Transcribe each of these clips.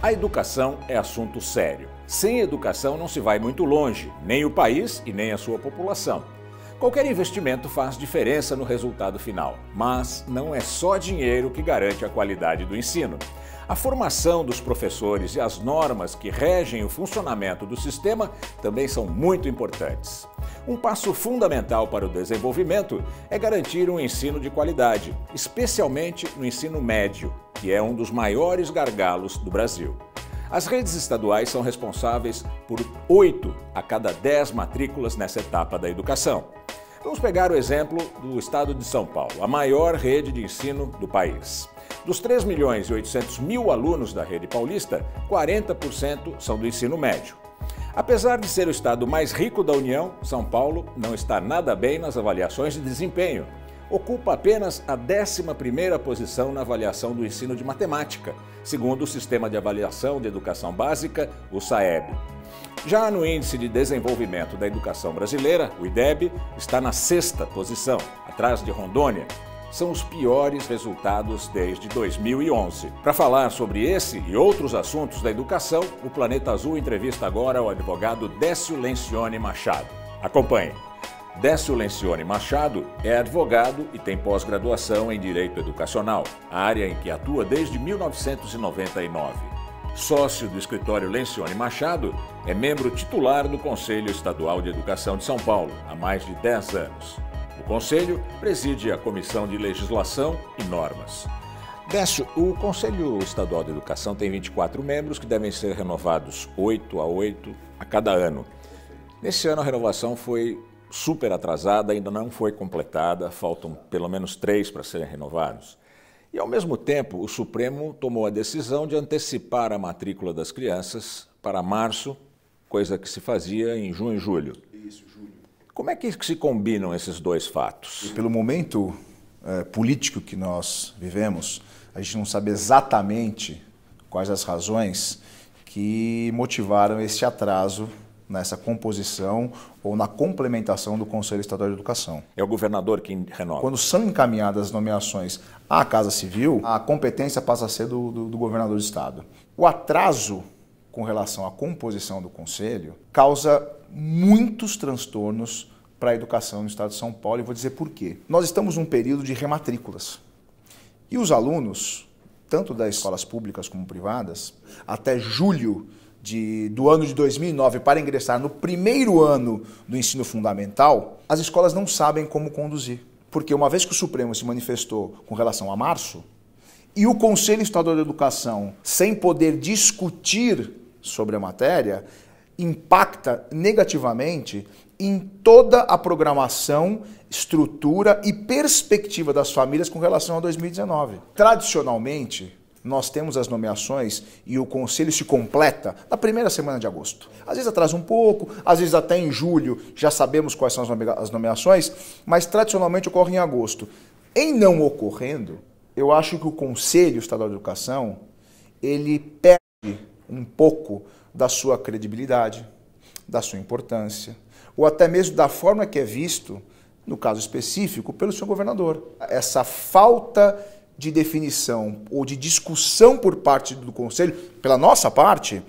A educação é assunto sério. Sem educação não se vai muito longe, nem o país e nem a sua população. Qualquer investimento faz diferença no resultado final, mas não é só dinheiro que garante a qualidade do ensino. A formação dos professores e as normas que regem o funcionamento do sistema também são muito importantes. Um passo fundamental para o desenvolvimento é garantir um ensino de qualidade, especialmente no ensino médio, que é um dos maiores gargalos do Brasil. As redes estaduais são responsáveis por 8 a cada 10 matrículas nessa etapa da educação. Vamos pegar o exemplo do estado de São Paulo, a maior rede de ensino do país. Dos 3 milhões e 800 mil alunos da rede paulista, 40% são do ensino médio. Apesar de ser o estado mais rico da União, São Paulo não está nada bem nas avaliações de desempenho. Ocupa apenas a 11ª posição na avaliação do ensino de matemática, segundo o Sistema de Avaliação de Educação Básica, o SAEB. Já no Índice de Desenvolvimento da Educação Brasileira, o IDEB, está na sexta posição, atrás de Rondônia, são os piores resultados desde 2011. Para falar sobre esse e outros assuntos da educação, o Planeta Azul entrevista agora o advogado Décio Lencioni Machado. Acompanhe. Décio Lencioni Machado é advogado e tem pós-graduação em Direito Educacional, área em que atua desde 1999. Sócio do escritório Lencioni Machado, é membro titular do Conselho Estadual de Educação de São Paulo há mais de 10 anos. Conselho preside a Comissão de Legislação e Normas. Décio, o Conselho Estadual de Educação tem 24 membros que devem ser renovados 8 a 8 a cada ano. Nesse ano a renovação foi super atrasada, ainda não foi completada, faltam pelo menos três para serem renovados. E, ao mesmo tempo, o Supremo tomou a decisão de antecipar a matrícula das crianças para março, coisa que se fazia em junho e julho. Isso, julho. Como é que se combinam esses dois fatos? pelo momento é, político que nós vivemos, a gente não sabe exatamente quais as razões que motivaram esse atraso nessa composição ou na complementação do Conselho Estadual de Educação. É o governador que renova. Quando são encaminhadas as nomeações à Casa Civil, a competência passa a ser do, do, do governador do Estado. O atraso com relação à composição do Conselho causa muitos transtornos para a educação no estado de São Paulo e vou dizer por quê. Nós estamos num período de rematrículas e os alunos, tanto das escolas públicas como privadas, até julho de, do ano de 2009 para ingressar no primeiro ano do ensino fundamental, as escolas não sabem como conduzir. Porque uma vez que o Supremo se manifestou com relação a março, e o Conselho Estadual de Educação, sem poder discutir sobre a matéria, impacta negativamente em toda a programação, estrutura e perspectiva das famílias com relação a 2019. Tradicionalmente, nós temos as nomeações e o conselho se completa na primeira semana de agosto. Às vezes atrasa um pouco, às vezes até em julho já sabemos quais são as nomeações, mas tradicionalmente ocorre em agosto. Em não ocorrendo, eu acho que o Conselho Estadual de Educação ele perde um pouco da sua credibilidade, da sua importância, ou até mesmo da forma que é visto, no caso específico, pelo seu governador. Essa falta de definição ou de discussão por parte do conselho, pela nossa parte,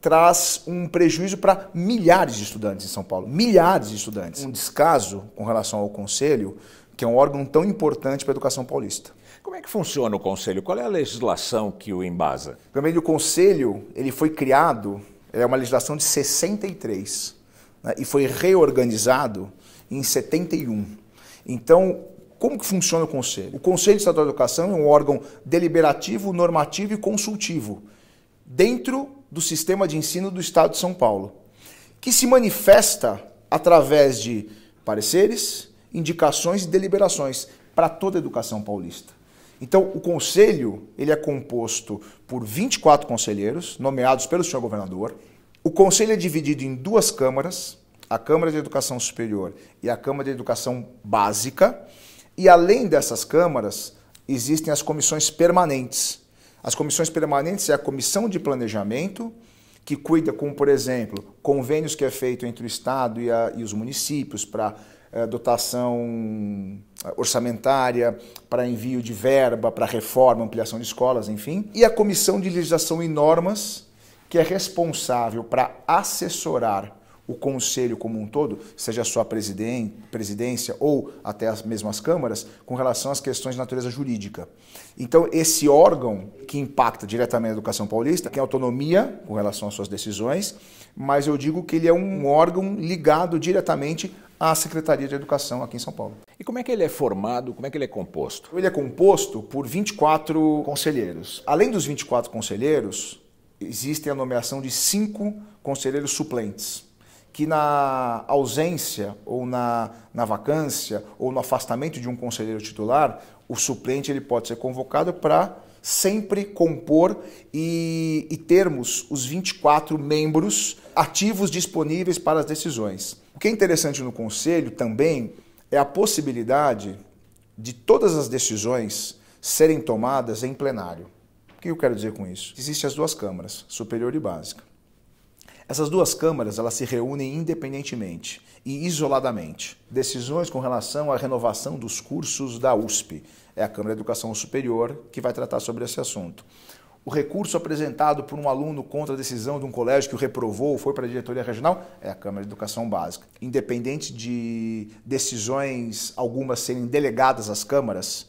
traz um prejuízo para milhares de estudantes em São Paulo, milhares de estudantes. Um descaso com relação ao conselho, que é um órgão tão importante para a educação paulista. Como é que funciona o Conselho? Qual é a legislação que o embasa? Primeiro, o Conselho ele foi criado, é uma legislação de 63 né, e foi reorganizado em 71. Então, como que funciona o Conselho? O Conselho Estadual de Educação é um órgão deliberativo, normativo e consultivo dentro do sistema de ensino do Estado de São Paulo, que se manifesta através de pareceres, indicações e deliberações para toda a educação paulista. Então, o conselho ele é composto por 24 conselheiros, nomeados pelo senhor governador. O conselho é dividido em duas câmaras, a Câmara de Educação Superior e a Câmara de Educação Básica. E além dessas câmaras, existem as comissões permanentes. As comissões permanentes é a comissão de planejamento, que cuida com, por exemplo, convênios que é feito entre o Estado e, a, e os municípios para é, dotação é, orçamentária, para envio de verba, para reforma, ampliação de escolas, enfim. E a Comissão de Legislação e Normas, que é responsável para assessorar o conselho como um todo, seja a sua presidência ou até as mesmas câmaras, com relação às questões de natureza jurídica. Então, esse órgão que impacta diretamente a educação paulista tem autonomia com relação às suas decisões, mas eu digo que ele é um órgão ligado diretamente à Secretaria de Educação aqui em São Paulo. E como é que ele é formado? Como é que ele é composto? Ele é composto por 24 conselheiros. Além dos 24 conselheiros, existe a nomeação de cinco conselheiros suplentes que na ausência ou na, na vacância ou no afastamento de um conselheiro titular, o suplente ele pode ser convocado para sempre compor e, e, termos os 24 membros ativos disponíveis para as decisões. O que é interessante no conselho também é a possibilidade de todas as decisões serem tomadas em plenário. O que eu quero dizer com isso? Existem as duas câmaras, superior e básica. Essas duas câmaras elas se reúnem independentemente e isoladamente. Decisões com relação à renovação dos cursos da USP, é a Câmara de Educação Superior que vai tratar sobre esse assunto. O recurso apresentado por um aluno contra a decisão de um colégio que o reprovou ou foi para a diretoria regional é a Câmara de Educação Básica. Independente de decisões algumas serem delegadas às câmaras,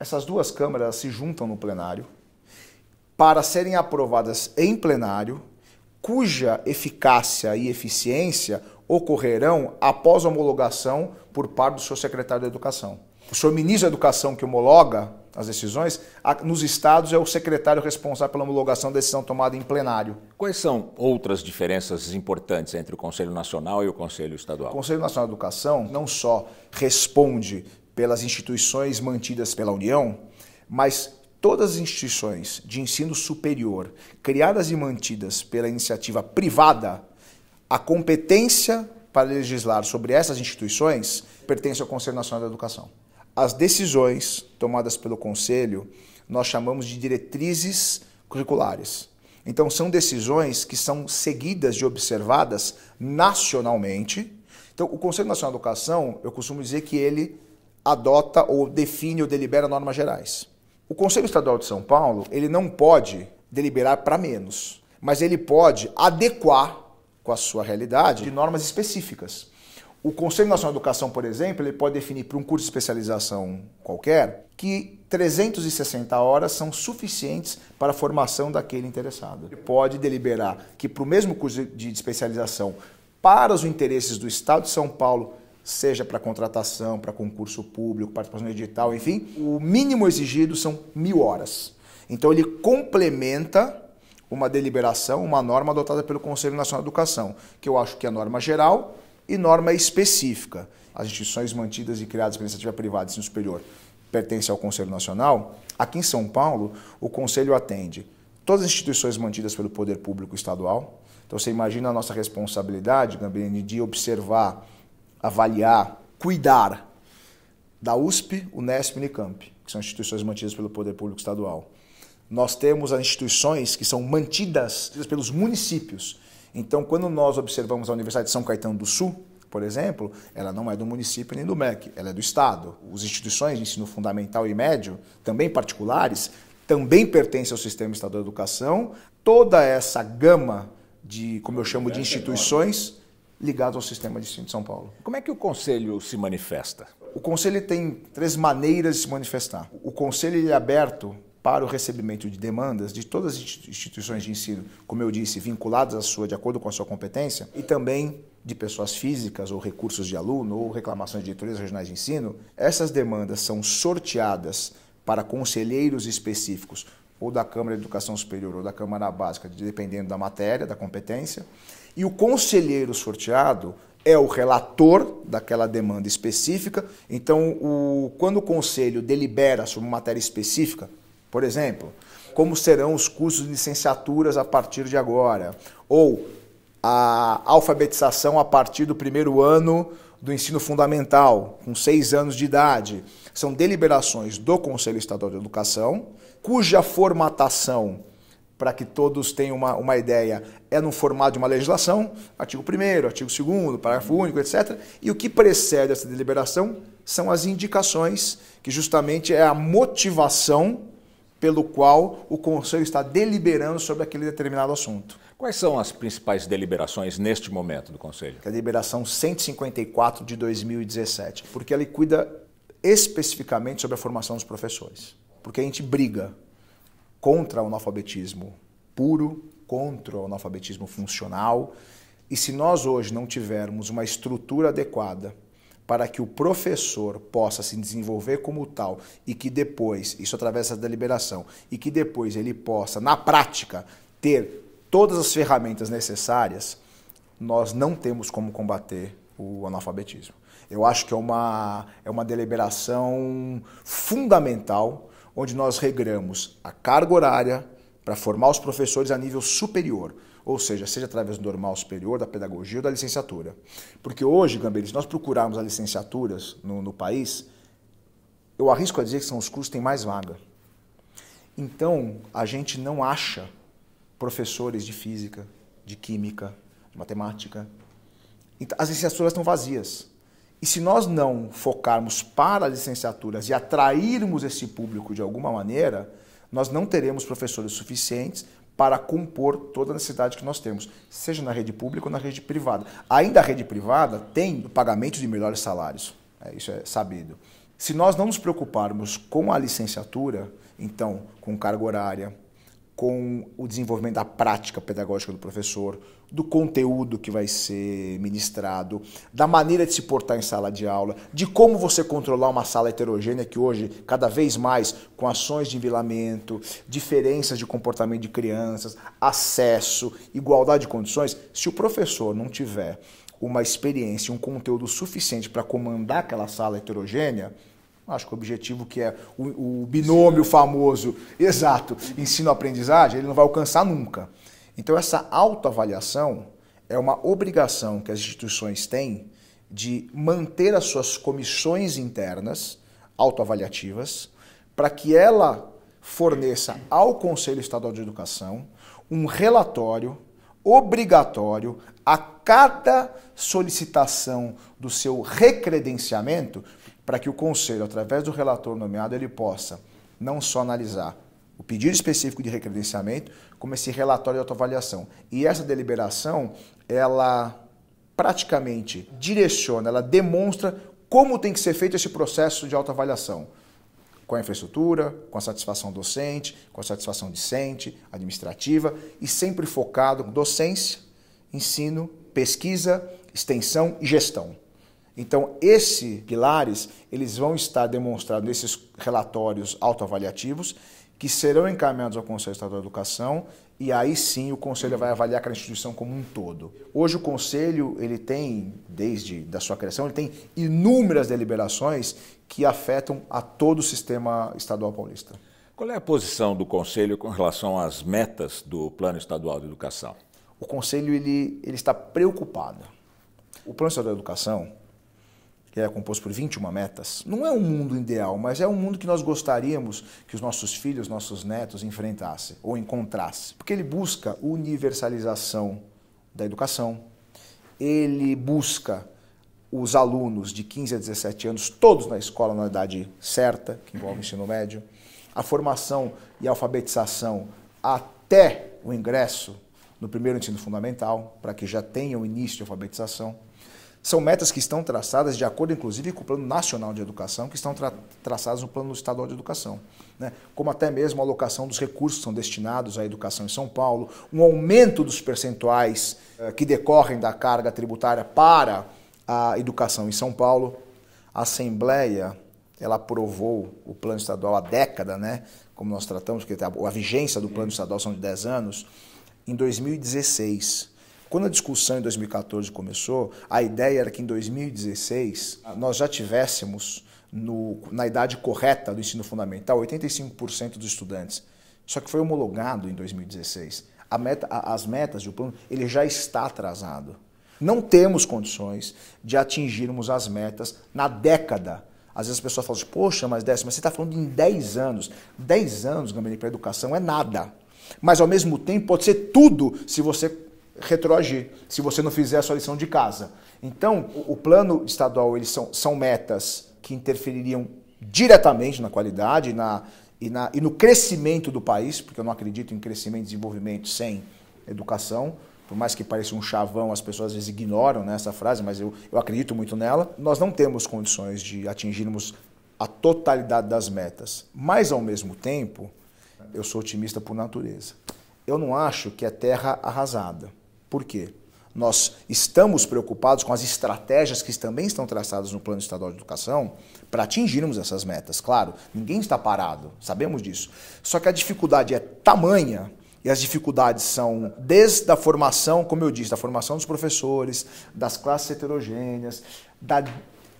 essas duas câmaras se juntam no plenário para serem aprovadas em plenário cuja eficácia e eficiência ocorrerão após homologação por parte do seu secretário da Educação. O seu ministro da Educação que homologa as decisões, nos estados é o secretário responsável pela homologação da decisão tomada em plenário. Quais são outras diferenças importantes entre o Conselho Nacional e o Conselho Estadual? O Conselho Nacional de Educação não só responde pelas instituições mantidas pela União, mas todas as instituições de ensino superior criadas e mantidas pela iniciativa privada, a competência para legislar sobre essas instituições pertence ao Conselho Nacional da Educação. As decisões tomadas pelo Conselho nós chamamos de diretrizes curriculares. Então, são decisões que são seguidas e observadas nacionalmente. Então, o Conselho Nacional de Educação, eu costumo dizer que ele adota ou define ou delibera normas gerais. O Conselho Estadual de São Paulo, ele não pode deliberar para menos, mas ele pode adequar com a sua realidade de normas específicas. O Conselho Nacional de Educação, por exemplo, ele pode definir para um curso de especialização qualquer que 360 horas são suficientes para a formação daquele interessado. Ele pode deliberar que para o mesmo curso de especialização, para os interesses do Estado de São Paulo, seja para contratação, para concurso público, participação digital, enfim, o mínimo exigido são mil horas. Então ele complementa uma deliberação, uma norma adotada pelo Conselho Nacional de Educação, que eu acho que é norma geral e norma específica. As instituições mantidas e criadas pela iniciativa privada ensino superior pertencem ao Conselho Nacional. Aqui em São Paulo, o Conselho atende todas as instituições mantidas pelo poder público estadual. Então você imagina a nossa responsabilidade, Gambini, de observar avaliar, cuidar da USP, Unesp e Unicamp, que são instituições mantidas pelo poder público estadual. Nós temos as instituições que são mantidas pelos municípios. Então, quando nós observamos a Universidade de São Caetano do Sul, por exemplo, ela não é do município nem do MEC, ela é do Estado. As instituições de ensino fundamental e médio, também particulares, também pertencem ao sistema estadual de educação. Toda essa gama de, como eu chamo, de instituições ligado ao sistema de ensino de São Paulo. Como é que o conselho se manifesta? O conselho tem três maneiras de se manifestar. O conselho é aberto para o recebimento de demandas de todas as instituições de ensino, como eu disse, vinculadas à sua, de acordo com a sua competência, e também de pessoas físicas ou recursos de aluno ou reclamações de diretorias regionais de ensino. Essas demandas são sorteadas para conselheiros específicos ou da Câmara de Educação Superior ou da Câmara Básica, dependendo da matéria, da competência. E o conselheiro sorteado é o relator daquela demanda específica. Então, o, quando o conselho delibera sobre uma matéria específica, por exemplo, como serão os cursos de licenciaturas a partir de agora, ou a alfabetização a partir do primeiro ano do ensino fundamental, com seis anos de idade, são deliberações do Conselho Estadual de Educação, cuja formatação, para que todos tenham uma, uma ideia, é no formato de uma legislação, artigo 1, artigo 2, parágrafo único, etc. E o que precede essa deliberação são as indicações, que justamente é a motivação pelo qual o Conselho está deliberando sobre aquele determinado assunto. Quais são as principais deliberações neste momento do Conselho? É a deliberação 154 de 2017, porque ela cuida especificamente sobre a formação dos professores. Porque a gente briga contra o analfabetismo puro, contra o analfabetismo funcional, e se nós hoje não tivermos uma estrutura adequada para que o professor possa se desenvolver como tal e que depois, isso através da deliberação, e que depois ele possa, na prática, ter todas as ferramentas necessárias, nós não temos como combater o analfabetismo. Eu acho que é uma, é uma deliberação fundamental, onde nós regramos a carga horária para formar os professores a nível superior ou seja, seja através do normal superior, da pedagogia ou da licenciatura. Porque hoje, Gamberi, se nós procurarmos as licenciaturas no, no país, eu arrisco a dizer que são os cursos que têm mais vaga. Então, a gente não acha professores de física, de química, de matemática. Então, as licenciaturas estão vazias. E se nós não focarmos para as licenciaturas e atrairmos esse público de alguma maneira, nós não teremos professores suficientes para compor toda a necessidade que nós temos, seja na rede pública ou na rede privada. Ainda a rede privada tem pagamentos de melhores salários, né, isso é sabido. Se nós não nos preocuparmos com a licenciatura, então com carga horária, com o desenvolvimento da prática pedagógica do professor, do conteúdo que vai ser ministrado, da maneira de se portar em sala de aula, de como você controlar uma sala heterogênea que hoje, cada vez mais, com ações de envilamento, diferenças de comportamento de crianças, acesso, igualdade de condições, se o professor não tiver uma experiência, um conteúdo suficiente para comandar aquela sala heterogênea, Acho que o objetivo que é o, o binômio famoso, exato, ensino-aprendizagem, ele não vai alcançar nunca. Então, essa autoavaliação é uma obrigação que as instituições têm de manter as suas comissões internas autoavaliativas para que ela forneça ao Conselho Estadual de Educação um relatório obrigatório a cada solicitação do seu recredenciamento para que o conselho, através do relator nomeado, ele possa não só analisar o pedido específico de recredenciamento, como esse relatório de autoavaliação. E essa deliberação, ela praticamente direciona, ela demonstra como tem que ser feito esse processo de autoavaliação. Com a infraestrutura, com a satisfação docente, com a satisfação discente, administrativa, e sempre focado em docência, ensino, pesquisa, extensão e gestão. Então, esses pilares, eles vão estar demonstrados nesses relatórios autoavaliativos, que serão encaminhados ao Conselho Estadual de Educação, e aí sim o Conselho vai avaliar aquela instituição como um todo. Hoje o Conselho, ele tem, desde da sua criação, ele tem inúmeras deliberações que afetam a todo o sistema estadual paulista. Qual é a posição do Conselho com relação às metas do Plano Estadual de Educação? O Conselho, ele, ele está preocupado. O Plano Estadual de Educação, que é composto por 21 metas, não é um mundo ideal, mas é um mundo que nós gostaríamos que os nossos filhos, nossos netos enfrentassem ou encontrassem. Porque ele busca universalização da educação, ele busca os alunos de 15 a 17 anos, todos na escola na idade certa, que envolve o ensino médio, a formação e a alfabetização até o ingresso no primeiro ensino fundamental, para que já tenha o início de alfabetização. São metas que estão traçadas de acordo, inclusive, com o Plano Nacional de Educação, que estão tra traçadas no Plano Estadual de Educação. Né? Como até mesmo a alocação dos recursos que são destinados à educação em São Paulo, um aumento dos percentuais eh, que decorrem da carga tributária para a educação em São Paulo. A Assembleia ela aprovou o Plano Estadual há década, né? como nós tratamos, porque a vigência do Plano Estadual são de 10 anos, em 2016. Quando a discussão em 2014 começou, a ideia era que em 2016 ah, nós já tivéssemos no, na idade correta do ensino fundamental 85% dos estudantes. Só que foi homologado em 2016. Meta, as metas do plano ele já está atrasado. Não temos condições de atingirmos as metas na década. Às vezes as pessoas falam assim, poxa, mas décima, você está falando em 10 anos. 10 anos, Gambini, para a educação é nada. Mas ao mesmo tempo pode ser tudo se você retroagir se você não fizer a sua lição de casa. Então, o, plano estadual eles são, são metas que interfeririam diretamente na qualidade na, e, na, e no crescimento do país, porque eu não acredito em crescimento e desenvolvimento sem educação. Por mais que pareça um chavão, as pessoas às vezes ignoram né, essa frase, mas eu, eu acredito muito nela. Nós não temos condições de atingirmos a totalidade das metas. Mas, ao mesmo tempo, eu sou otimista por natureza. Eu não acho que é terra arrasada. Por quê? Nós estamos preocupados com as estratégias que também estão traçadas no Plano Estadual de Educação para atingirmos essas metas. Claro, ninguém está parado, sabemos disso. Só que a dificuldade é tamanha e as dificuldades são desde a formação, como eu disse, da formação dos professores, das classes heterogêneas, da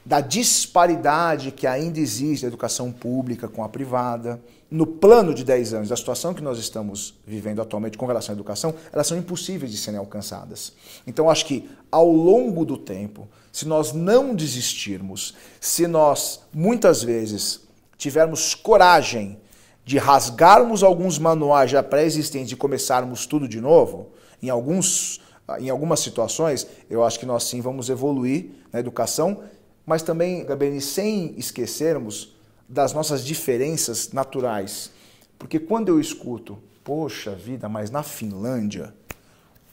da disparidade que ainda existe da educação pública com a privada. No plano de 10 anos, da situação que nós estamos vivendo atualmente com relação à educação, elas são impossíveis de serem alcançadas. Então, acho que ao longo do tempo, se nós não desistirmos, se nós muitas vezes tivermos coragem de rasgarmos alguns manuais já pré-existentes e começarmos tudo de novo, em alguns em algumas situações, eu acho que nós sim vamos evoluir na educação mas também, Gabriele, sem esquecermos das nossas diferenças naturais. Porque quando eu escuto, poxa vida, mas na Finlândia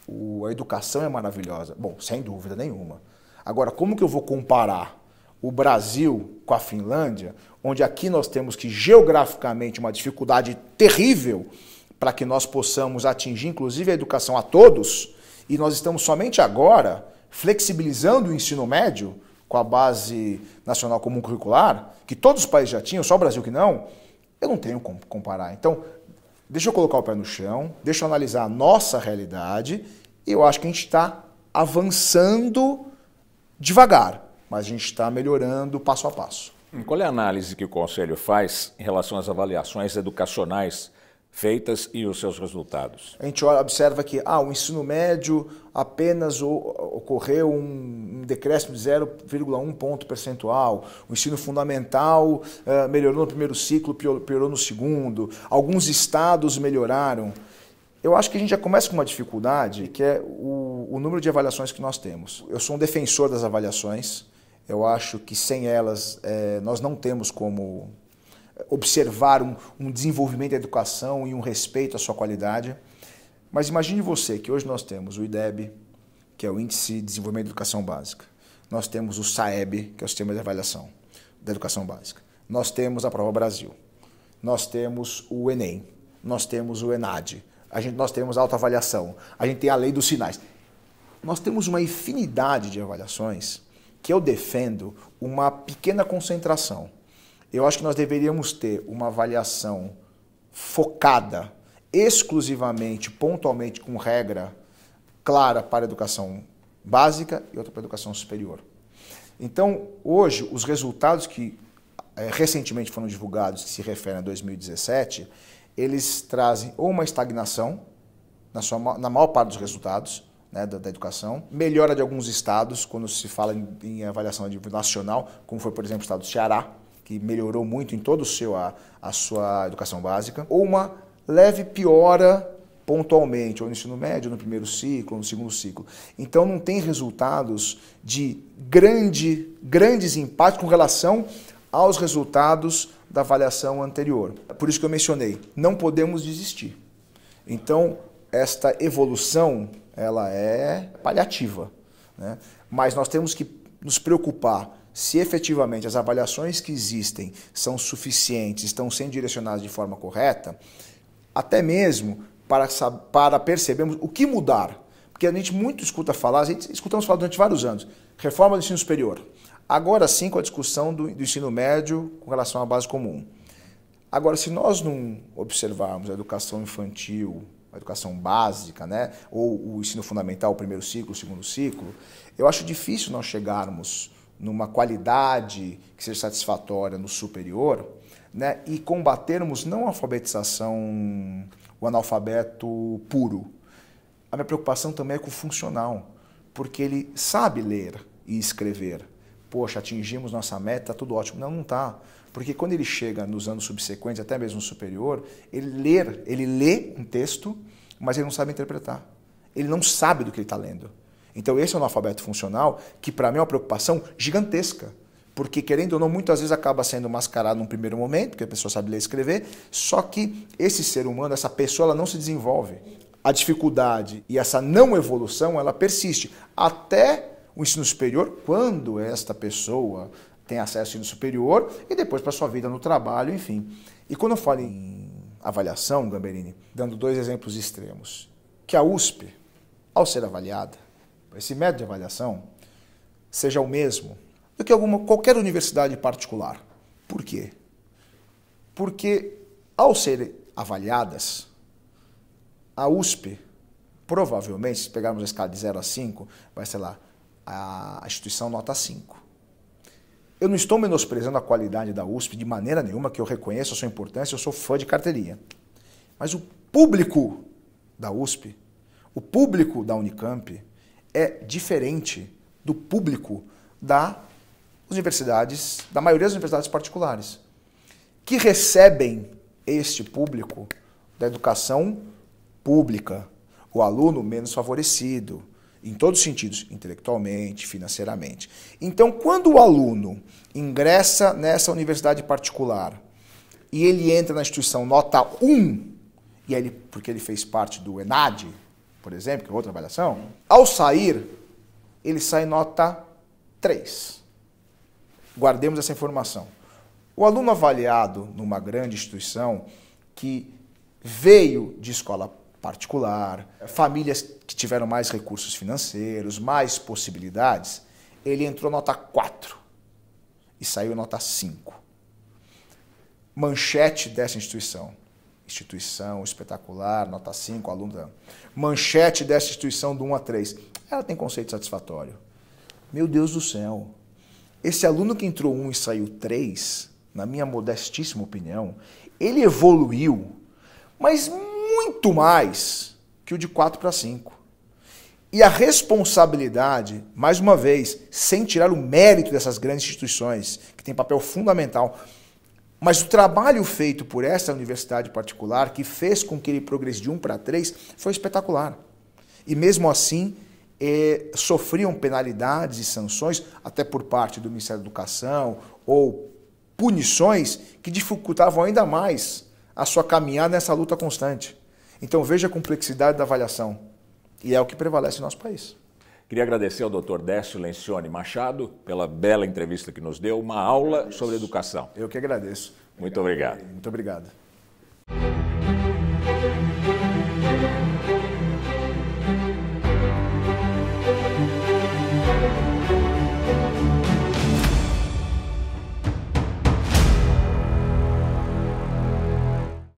o, a educação é maravilhosa. Bom, sem dúvida nenhuma. Agora, como que eu vou comparar o Brasil com a Finlândia, onde aqui nós temos que geograficamente uma dificuldade terrível para que nós possamos atingir, inclusive, a educação a todos, e nós estamos somente agora flexibilizando o ensino médio? com a base nacional comum curricular, que todos os países já tinham, só o Brasil que não, eu não tenho como comparar. Então, deixa eu colocar o pé no chão, deixa eu analisar a nossa realidade, e eu acho que a gente está avançando devagar, mas a gente está melhorando passo a passo. Qual é a análise que o Conselho faz em relação às avaliações educacionais feitas e os seus resultados. A gente observa que ah, o ensino médio apenas ocorreu um decréscimo de 0,1 ponto percentual, o ensino fundamental uh, melhorou no primeiro ciclo, piorou no segundo, alguns estados melhoraram. Eu acho que a gente já começa com uma dificuldade, que é o, o número de avaliações que nós temos. Eu sou um defensor das avaliações, eu acho que sem elas é, nós não temos como observar um, um desenvolvimento da educação e um respeito à sua qualidade. Mas imagine você que hoje nós temos o IDEB, que é o Índice de Desenvolvimento da Educação Básica. Nós temos o SAEB, que é o Sistema de Avaliação da Educação Básica. Nós temos a Prova Brasil. Nós temos o Enem. Nós temos o ENAD. A gente, nós temos a autoavaliação. A gente tem a lei dos sinais. Nós temos uma infinidade de avaliações que eu defendo uma pequena concentração eu acho que nós deveríamos ter uma avaliação focada exclusivamente, pontualmente, com regra clara para a educação básica e outra para a educação superior. Então, hoje, os resultados que é, recentemente foram divulgados, que se referem a 2017, eles trazem ou uma estagnação na, sua, na maior parte dos resultados né, da, da, educação, melhora de alguns estados, quando se fala em, em avaliação nacional, como foi, por exemplo, o estado do Ceará, que melhorou muito em todo o seu a, a sua educação básica, ou uma leve piora pontualmente, ou no ensino médio, no primeiro ciclo, no segundo ciclo. Então não tem resultados de grande, grandes impactos com relação aos resultados da avaliação anterior. Por isso que eu mencionei, não podemos desistir. Então, esta evolução, ela é paliativa, né? mas nós temos que nos preocupar se efetivamente as avaliações que existem são suficientes, estão sendo direcionadas de forma correta, até mesmo para, para percebermos o que mudar. Porque a gente muito escuta falar, a gente escutamos falar durante vários anos, reforma do ensino superior. Agora sim com a discussão do, do ensino médio com relação à base comum. Agora, se nós não observarmos a educação infantil, a educação básica, né, ou o ensino fundamental, o primeiro ciclo, o segundo ciclo, eu acho difícil nós chegarmos numa qualidade que seja satisfatória no superior, né, e combatermos não a alfabetização, o analfabeto puro. A minha preocupação também é com o funcional, porque ele sabe ler e escrever. Poxa, atingimos nossa meta, tá tudo ótimo. Não, não está, Porque quando ele chega nos anos subsequentes, até mesmo no superior, ele ler, ele lê um texto, mas ele não sabe interpretar. Ele não sabe do que ele está lendo. Então, esse é o analfabeto funcional, que para mim é uma preocupação gigantesca. Porque, querendo ou não, muitas vezes acaba sendo mascarado num primeiro momento, porque a pessoa sabe ler e escrever, só que esse ser humano, essa pessoa, ela não se desenvolve. A dificuldade e essa não evolução, ela persiste até o ensino superior, quando esta pessoa tem acesso ao ensino superior e depois para sua vida no trabalho, enfim. E quando eu falo em avaliação, Gamberini, dando dois exemplos extremos, que a USP, ao ser avaliada, esse método de avaliação seja o mesmo do que alguma, qualquer universidade particular. Por quê? Porque ao serem avaliadas, a USP, provavelmente, se pegarmos a escala de 0 a 5, vai ser lá, a instituição nota 5. Eu não estou menosprezando a qualidade da USP de maneira nenhuma, que eu reconheço a sua importância, eu sou fã de carteirinha. Mas o público da USP, o público da Unicamp, é diferente do público das universidades, da maioria das universidades particulares, que recebem este público da educação pública, o aluno menos favorecido, em todos os sentidos, intelectualmente, financeiramente. Então, quando o aluno ingressa nessa universidade particular e ele entra na instituição nota 1, e ele, porque ele fez parte do ENAD, por exemplo, que é outra avaliação, ao sair, ele sai nota 3. Guardemos essa informação. O aluno avaliado numa grande instituição que veio de escola particular, famílias que tiveram mais recursos financeiros, mais possibilidades, ele entrou nota 4 e saiu nota 5. Manchete dessa instituição instituição espetacular, nota 5, aluno da manchete dessa instituição do 1 a 3. Ela tem conceito satisfatório. Meu Deus do céu. Esse aluno que entrou 1 e saiu 3, na minha modestíssima opinião, ele evoluiu, mas muito mais que o de 4 para 5. E a responsabilidade, mais uma vez, sem tirar o mérito dessas grandes instituições, que têm papel fundamental, mas o trabalho feito por essa universidade particular, que fez com que ele progresse de 1 para 3, foi espetacular. E mesmo assim, eh, sofriam penalidades e sanções, até por parte do Ministério da Educação, ou punições que dificultavam ainda mais a sua caminhada nessa luta constante. Então veja a complexidade da avaliação. E é o que prevalece no nosso país. Queria agradecer ao Dr. Décio Lencioni Machado pela bela entrevista que nos deu, uma aula sobre educação. Eu que agradeço. Muito obrigado. obrigado. Muito obrigado.